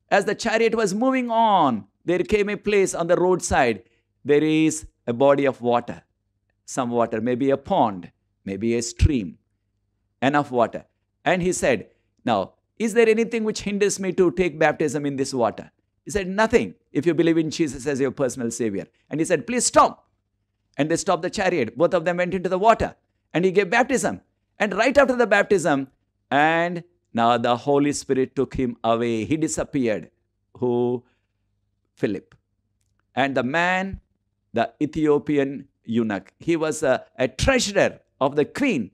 As the chariot was moving on, there came a place on the roadside. There is a body of water, some water, maybe a pond, maybe a stream, enough water. And he said, Now, is there anything which hinders me to take baptism in this water? He said, Nothing if you believe in Jesus as your personal Savior. And he said, Please stop. And they stopped the chariot. Both of them went into the water. And he gave baptism. And right after the baptism, and now the Holy Spirit took him away. He disappeared. Who? Philip. And the man, the Ethiopian eunuch, he was a, a treasurer of the queen.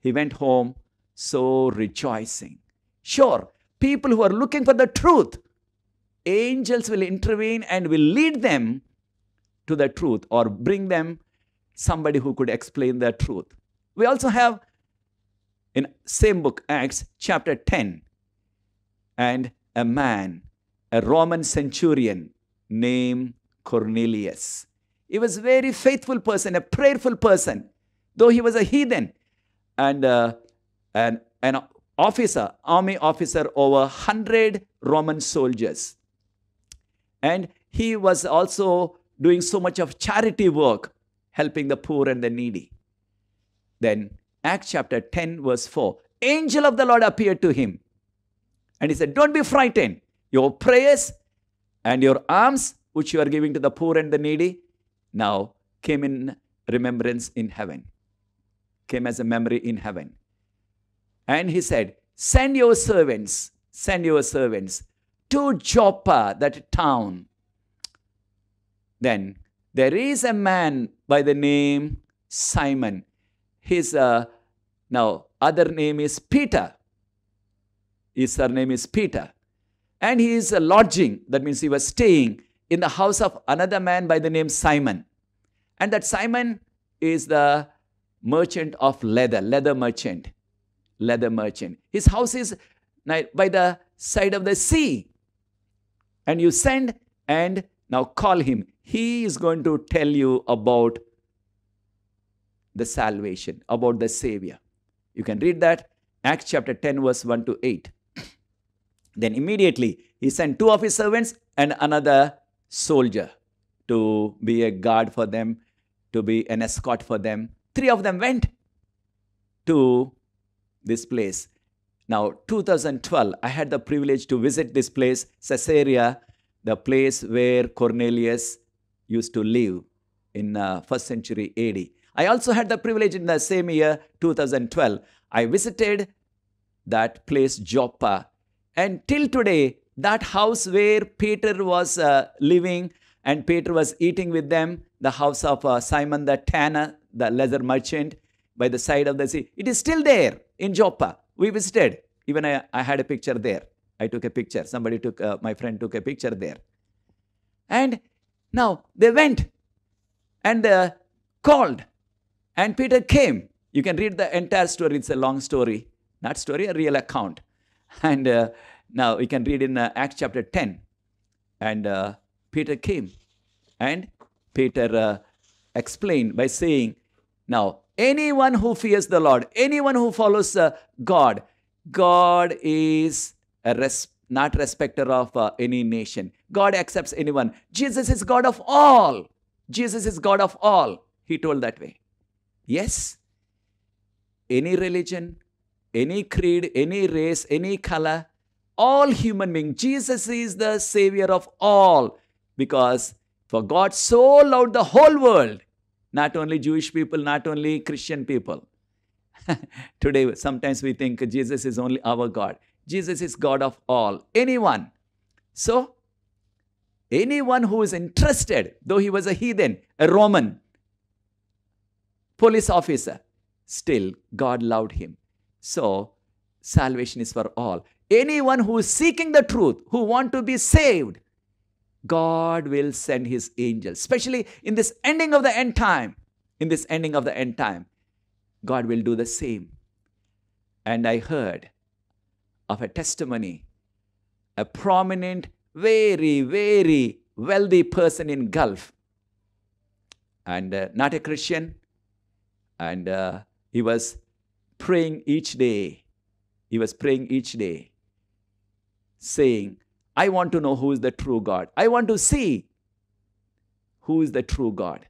He went home so rejoicing. Sure, people who are looking for the truth, angels will intervene and will lead them to the truth or bring them somebody who could explain the truth. We also have in same book acts chapter 10 and a man a roman centurion named cornelius he was a very faithful person a prayerful person though he was a heathen and uh, an, an officer army officer over 100 roman soldiers and he was also doing so much of charity work helping the poor and the needy then Acts chapter 10, verse 4. Angel of the Lord appeared to him. And he said, Don't be frightened. Your prayers and your alms, which you are giving to the poor and the needy, now came in remembrance in heaven, came as a memory in heaven. And he said, Send your servants, send your servants to Joppa, that town. Then there is a man by the name Simon his uh, now other name is Peter. His surname is Peter. And he is uh, lodging, that means he was staying in the house of another man by the name Simon. And that Simon is the merchant of leather, leather merchant, leather merchant. His house is by the side of the sea. And you send and now call him. He is going to tell you about the salvation, about the Savior. You can read that, Acts chapter 10, verse 1 to 8. Then immediately he sent two of his servants and another soldier to be a guard for them, to be an escort for them. Three of them went to this place. Now, 2012, I had the privilege to visit this place, Caesarea, the place where Cornelius used to live in uh, first century AD. I also had the privilege in the same year, 2012. I visited that place, Joppa. And till today, that house where Peter was uh, living and Peter was eating with them, the house of uh, Simon the Tanner, the leather merchant, by the side of the sea, it is still there in Joppa. We visited. Even I, I had a picture there. I took a picture. Somebody took, uh, my friend took a picture there. And now they went and uh, called and Peter came. You can read the entire story. It's a long story. Not story, a real account. And uh, now we can read in uh, Acts chapter 10. And uh, Peter came. And Peter uh, explained by saying, Now, anyone who fears the Lord, anyone who follows uh, God, God is res- not respecter of uh, any nation. God accepts anyone. Jesus is God of all. Jesus is God of all. He told that way. Yes, any religion, any creed, any race, any color, all human beings. Jesus is the savior of all because for God so loved the whole world, not only Jewish people, not only Christian people. Today, sometimes we think Jesus is only our God. Jesus is God of all, anyone. So, anyone who is interested, though he was a heathen, a Roman, police officer. Still, God loved him. So, salvation is for all. Anyone who is seeking the truth, who want to be saved, God will send his angels, especially in this ending of the end time. In this ending of the end time, God will do the same. And I heard of a testimony, a prominent, very, very wealthy person in Gulf, and uh, not a Christian, and uh, he was praying each day. He was praying each day, saying, I want to know who is the true God. I want to see who is the true God.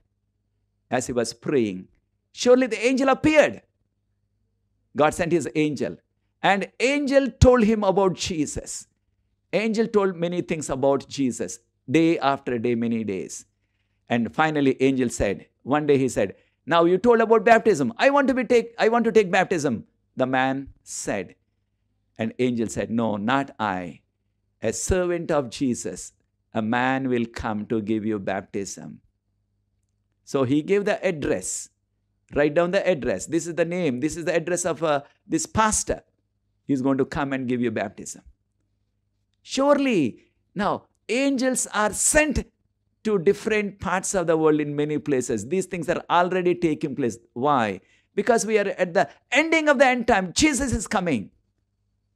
As he was praying, surely the angel appeared. God sent his angel. And angel told him about Jesus. Angel told many things about Jesus, day after day, many days. And finally, angel said, one day he said, now you told about baptism. I want to be take I want to take baptism. The man said. An angel said, No, not I. A servant of Jesus, a man will come to give you baptism. So he gave the address. Write down the address. This is the name. This is the address of uh, this pastor. He's going to come and give you baptism. Surely, now angels are sent to different parts of the world in many places. These things are already taking place. Why? Because we are at the ending of the end time. Jesus is coming.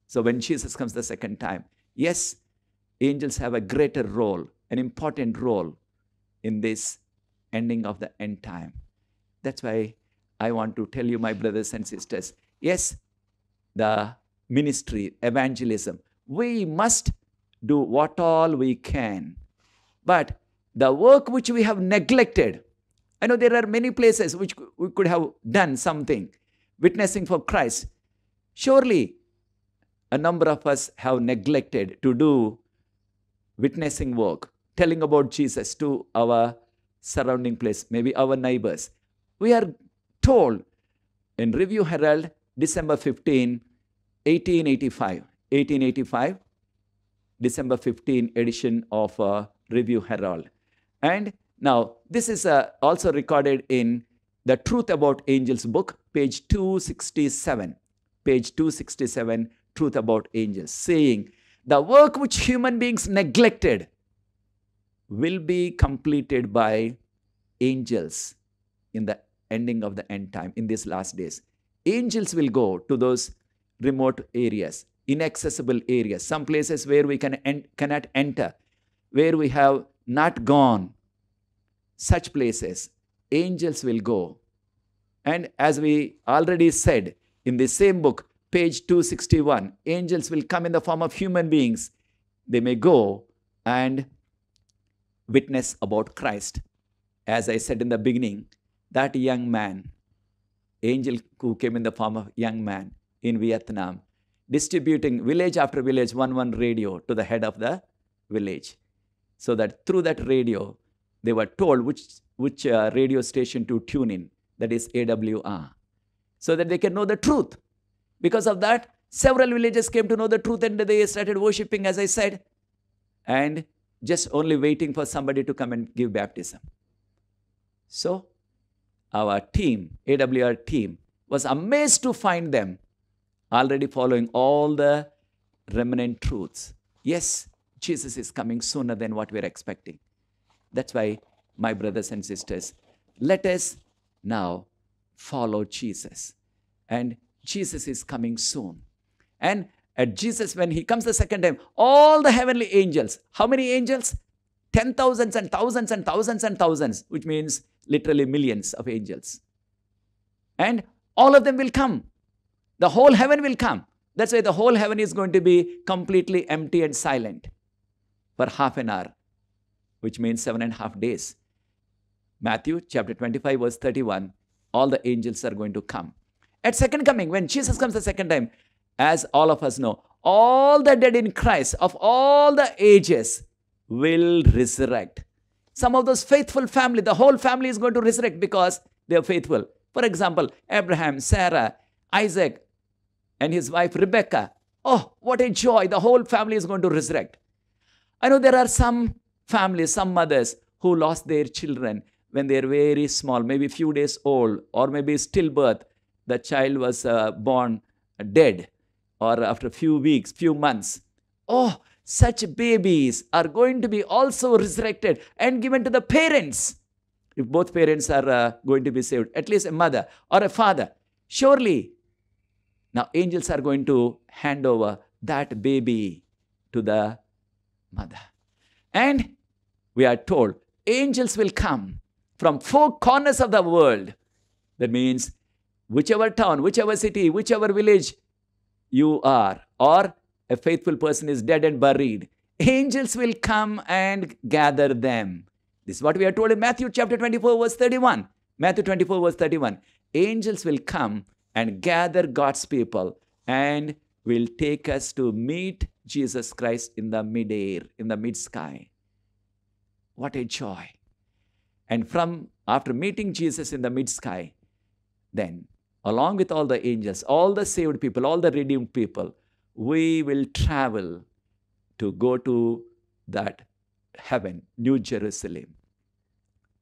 So when Jesus comes the second time, yes, angels have a greater role, an important role in this ending of the end time. That's why I want to tell you, my brothers and sisters, yes, the ministry, evangelism, we must do what all we can. But the work which we have neglected. I know there are many places which we could have done something, witnessing for Christ. Surely, a number of us have neglected to do witnessing work, telling about Jesus to our surrounding place, maybe our neighbors. We are told in Review Herald, December 15, 1885, 1885, December 15 edition of uh, Review Herald. And now, this is uh, also recorded in The Truth About Angels book, page 267. Page 267, Truth About Angels, saying, The work which human beings neglected will be completed by angels in the ending of the end time, in these last days. Angels will go to those remote areas, inaccessible areas, some places where we can en cannot enter, where we have not gone such places, angels will go. And as we already said in the same book, page 261, angels will come in the form of human beings. They may go and witness about Christ. As I said in the beginning, that young man, angel who came in the form of young man in Vietnam, distributing village after village 1 1 radio to the head of the village. So that through that radio, they were told which, which uh, radio station to tune in, that is AWR, so that they can know the truth. Because of that, several villages came to know the truth and they started worshipping, as I said, and just only waiting for somebody to come and give baptism. So, our team, AWR team, was amazed to find them already following all the remnant truths. Yes, Jesus is coming sooner than what we're expecting. That's why, my brothers and sisters, let us now follow Jesus. And Jesus is coming soon. And at Jesus, when he comes the second time, all the heavenly angels, how many angels? Ten thousands and thousands and thousands and thousands, which means literally millions of angels. And all of them will come. The whole heaven will come. That's why the whole heaven is going to be completely empty and silent for half an hour which means seven and a half days. Matthew chapter 25, verse 31, all the angels are going to come. At second coming, when Jesus comes the second time, as all of us know, all the dead in Christ of all the ages will resurrect. Some of those faithful family, the whole family is going to resurrect because they are faithful. For example, Abraham, Sarah, Isaac, and his wife Rebecca. Oh, what a joy! The whole family is going to resurrect. I know there are some families, some mothers who lost their children when they're very small, maybe few days old, or maybe stillbirth, the child was uh, born dead, or after a few weeks, few months. Oh, such babies are going to be also resurrected and given to the parents. If both parents are uh, going to be saved, at least a mother or a father, surely now angels are going to hand over that baby to the mother. And we are told angels will come from four corners of the world. That means whichever town, whichever city, whichever village you are, or a faithful person is dead and buried, angels will come and gather them. This is what we are told in Matthew chapter 24, verse 31. Matthew 24, verse 31. Angels will come and gather God's people and will take us to meet Jesus Christ in the midair, in the mid sky. What a joy. And from after meeting Jesus in the mid sky, then along with all the angels, all the saved people, all the redeemed people, we will travel to go to that heaven, New Jerusalem.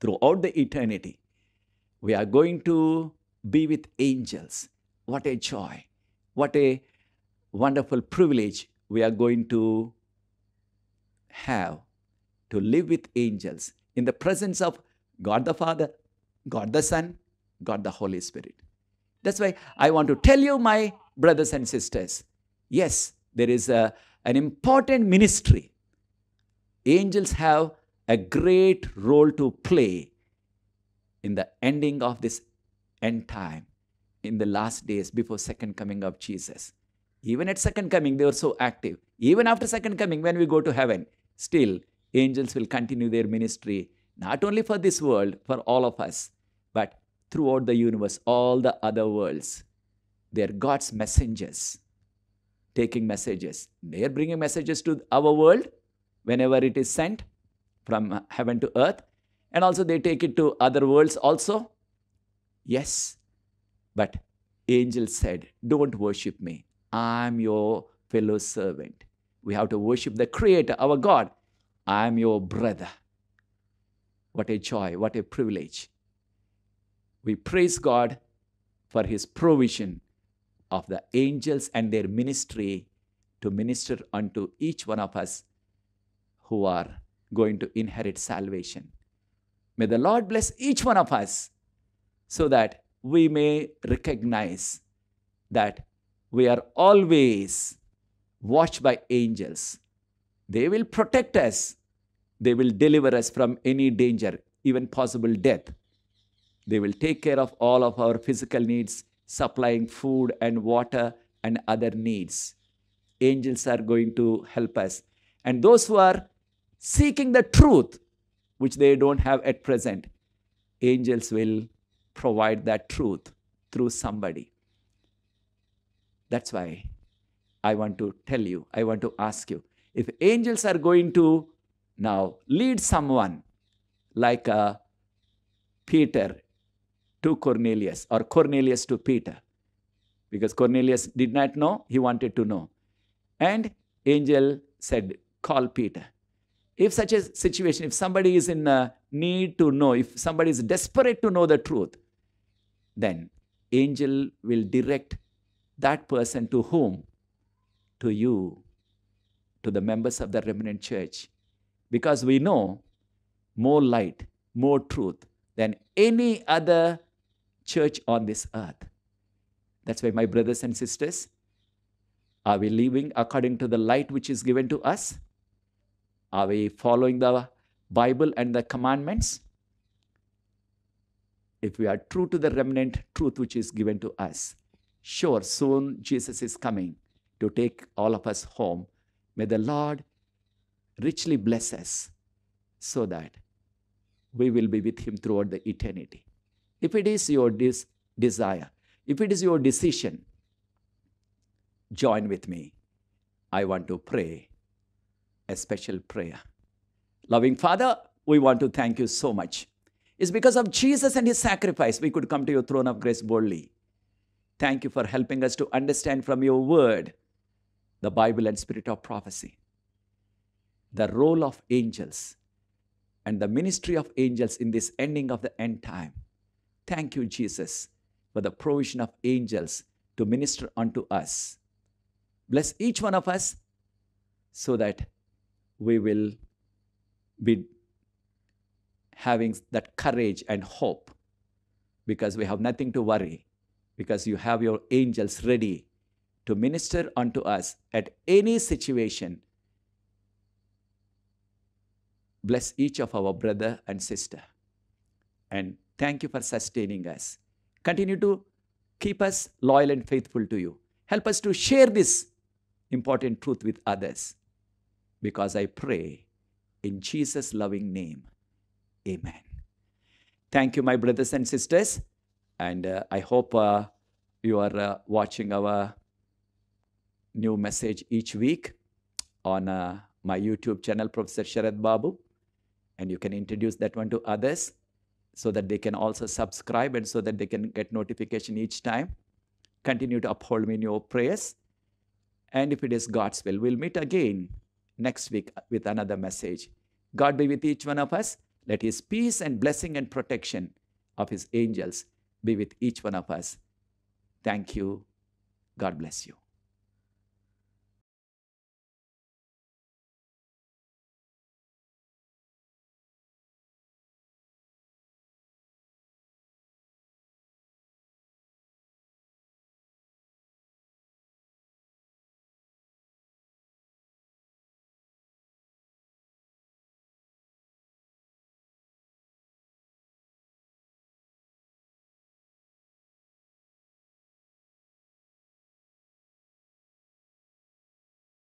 Throughout the eternity, we are going to be with angels. What a joy! What a wonderful privilege we are going to have to live with angels in the presence of God the Father, God the Son, God the Holy Spirit. That's why I want to tell you, my brothers and sisters, yes, there is a, an important ministry. Angels have a great role to play in the ending of this end time, in the last days before second coming of Jesus. Even at second coming, they were so active. Even after second coming, when we go to heaven, still angels will continue their ministry, not only for this world, for all of us, but throughout the universe, all the other worlds. They are God's messengers, taking messages. They are bringing messages to our world whenever it is sent from heaven to earth. And also they take it to other worlds also. Yes. But angel said, Don't worship me. I'm your fellow servant. We have to worship the Creator, our God. I'm your brother. What a joy, what a privilege. We praise God for His provision of the angels and their ministry to minister unto each one of us who are going to inherit salvation. May the Lord bless each one of us so that we may recognize that we are always watched by angels. They will protect us. They will deliver us from any danger, even possible death. They will take care of all of our physical needs, supplying food and water and other needs. Angels are going to help us. And those who are seeking the truth, which they don't have at present, angels will provide that truth through somebody. That's why I want to tell you, I want to ask you, if angels are going to now lead someone like uh, Peter to Cornelius or Cornelius to Peter, because Cornelius did not know, he wanted to know. And angel said, call Peter. If such a situation, if somebody is in a uh, need to know, if somebody is desperate to know the truth, then angel will direct that person to whom? To you, to the members of the remnant church. Because we know more light, more truth than any other church on this earth. That's why, my brothers and sisters, are we living according to the light which is given to us? Are we following the Bible and the commandments? If we are true to the remnant truth which is given to us, Sure, soon Jesus is coming to take all of us home. May the Lord richly bless us so that we will be with Him throughout the eternity. If it is your des- desire, if it is your decision, join with me. I want to pray a special prayer. Loving Father, we want to thank you so much. It's because of Jesus and His sacrifice we could come to your throne of grace boldly. Thank you for helping us to understand from your word the Bible and spirit of prophecy, the role of angels, and the ministry of angels in this ending of the end time. Thank you, Jesus, for the provision of angels to minister unto us. Bless each one of us so that we will be having that courage and hope because we have nothing to worry because you have your angels ready to minister unto us at any situation. Bless each of our brother and sister. And thank you for sustaining us. Continue to keep us loyal and faithful to you. Help us to share this important truth with others. Because I pray in Jesus' loving name. Amen. Thank you, my brothers and sisters. And uh, I hope uh, you are uh, watching our new message each week on uh, my YouTube channel, Professor Sharad Babu. And you can introduce that one to others so that they can also subscribe and so that they can get notification each time. Continue to uphold me in your prayers. And if it is God's will, we'll meet again next week with another message. God be with each one of us. Let his peace and blessing and protection of his angels be with each one of us. Thank you. God bless you.